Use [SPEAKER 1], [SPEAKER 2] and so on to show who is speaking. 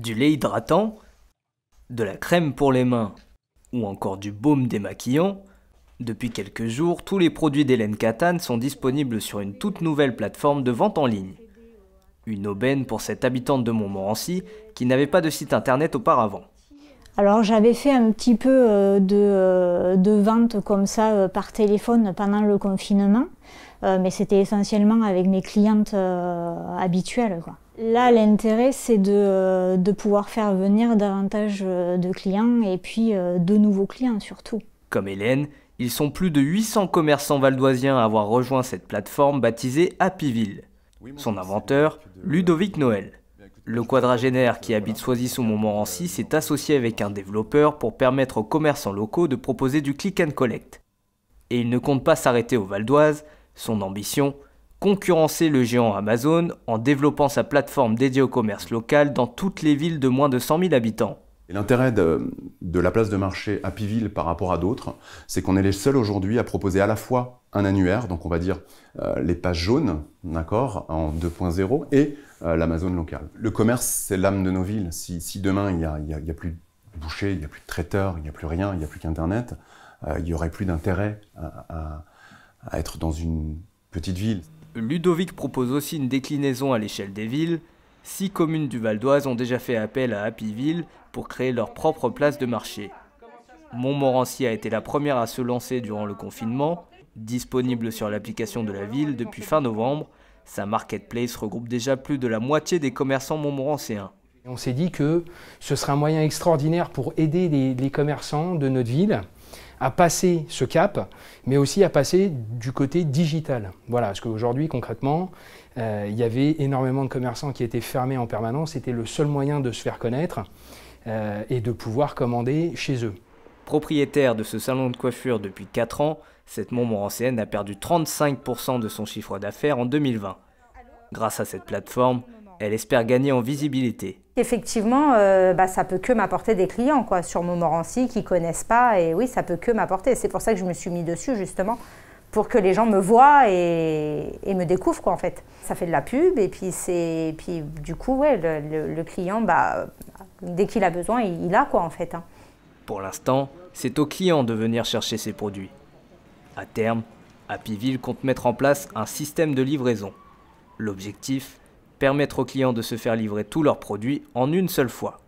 [SPEAKER 1] du lait hydratant, de la crème pour les mains ou encore du baume démaquillant, depuis quelques jours, tous les produits d'Hélène Catane sont disponibles sur une toute nouvelle plateforme de vente en ligne. Une aubaine pour cette habitante de Montmorency qui n'avait pas de site internet auparavant.
[SPEAKER 2] Alors j'avais fait un petit peu euh, euh, de, vente comme ça euh, par téléphone pendant le confinement, mais c'était essentiellement avec mes clientes habituelles. Là, l'intérêt, c'est euh, de, pouvoir faire venir davantage euh, de clients et puis euh, de nouveaux clients surtout.
[SPEAKER 1] Comme Hélène, ils sont plus de 800 commerçants valdoisiens à avoir rejoint cette plateforme baptisée Happyville. Son inventeur, Ludovic Noël. Le quadragénaire qui habite Soisy-sous-Montmorency s'est associé avec un développeur pour permettre aux commerçants locaux de proposer du click and collect. Et il ne compte pas s'arrêter au Val son ambition, concurrencer le géant Amazon en développant sa plateforme dédiée au commerce local dans toutes les villes de moins de 100 000 habitants.
[SPEAKER 3] L'intérêt de, la place de marché Happyville par rapport à d'autres, c'est qu'on est les seuls aujourd'hui à proposer à la fois un annuaire, donc on va dire euh, les pages jaunes, d'accord, en 2.0, et euh, l'Amazon local. Le commerce, c'est l'âme de nos villes. Si, demain, il n'y a, plus de boucher, il n'y a plus de traiteur, il n'y a plus rien, il n'y a plus qu'Internet, euh, il n'y aurait plus d'intérêt à être dans une petite ville.
[SPEAKER 1] Ludovic propose aussi une déclinaison à l'échelle des villes. Six communes du Val d'Oise ont déjà fait appel à Happyville pour créer leur propre place de marché. Montmorency a été la première à se lancer durant le confinement. Disponible sur l'application de la ville depuis fin novembre, sa marketplace regroupe déjà plus de la moitié des commerçants montmorencéens.
[SPEAKER 4] On s'est dit que ce serait un moyen extraordinaire pour aider les commerçants de notre ville à passer ce cap, mais aussi à passer du côté digital. Voilà, parce qu'aujourd'hui, concrètement, euh, il y avait énormément de commerçants qui étaient fermés en permanence, c'était le seul moyen de se faire connaître euh, et de pouvoir commander chez eux.
[SPEAKER 1] Propriétaire de ce salon de coiffure depuis 4 ans, cette Montmorencienne a perdu 35% de son chiffre d'affaires en 2020. Grâce à cette plateforme, elle espère gagner en visibilité.
[SPEAKER 5] Effectivement, euh, bah, ça peut que m'apporter des clients quoi, sur Montmorency qui connaissent pas. Et oui, ça peut que m'apporter. C'est pour ça que je me suis mis dessus justement pour que les gens me voient et, me découvrent quoi en fait. Ça fait de la pub et puis c'est puis du coup ouais le, client bah dès qu'il a besoin il, a quoi en fait. Hein.
[SPEAKER 1] Pour l'instant, c'est au client de venir chercher ses produits. À terme, Happyville compte mettre en place un système de livraison. L'objectif permettre aux clients de se faire livrer tous leurs produits en une seule fois.